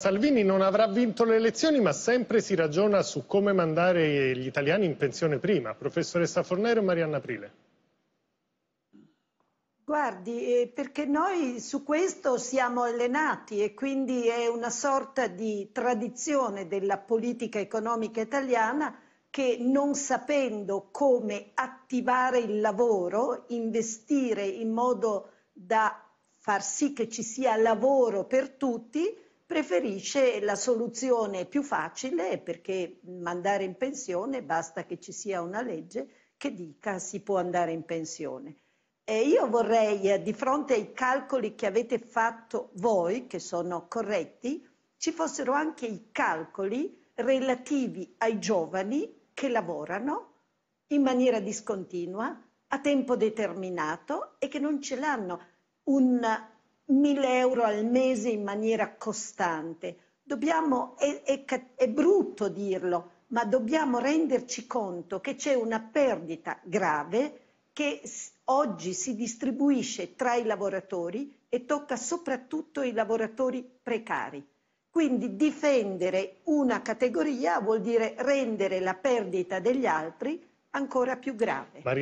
Salvini non avrà vinto le elezioni, ma sempre si ragiona su come mandare gli italiani in pensione prima. Professoressa Fornero e Marianna Aprile. Guardi, eh, perché noi su questo siamo allenati e quindi è una sorta di tradizione della politica economica italiana che non sapendo come attivare il lavoro, investire in modo da far sì che ci sia lavoro per tutti, preferisce la soluzione più facile perché mandare in pensione basta che ci sia una legge che dica si può andare in pensione. E io vorrei, eh, di fronte ai calcoli che avete fatto voi, che sono corretti, ci fossero anche i calcoli relativi ai giovani che lavorano in maniera discontinua, a tempo determinato e che non ce l'hanno un 1000 euro al mese in maniera costante. Dobbiamo, è, è, è brutto dirlo, ma dobbiamo renderci conto che c'è una perdita grave che oggi si distribuisce tra i lavoratori e tocca soprattutto i lavoratori precari. Quindi difendere una categoria vuol dire rendere la perdita degli altri ancora più grave.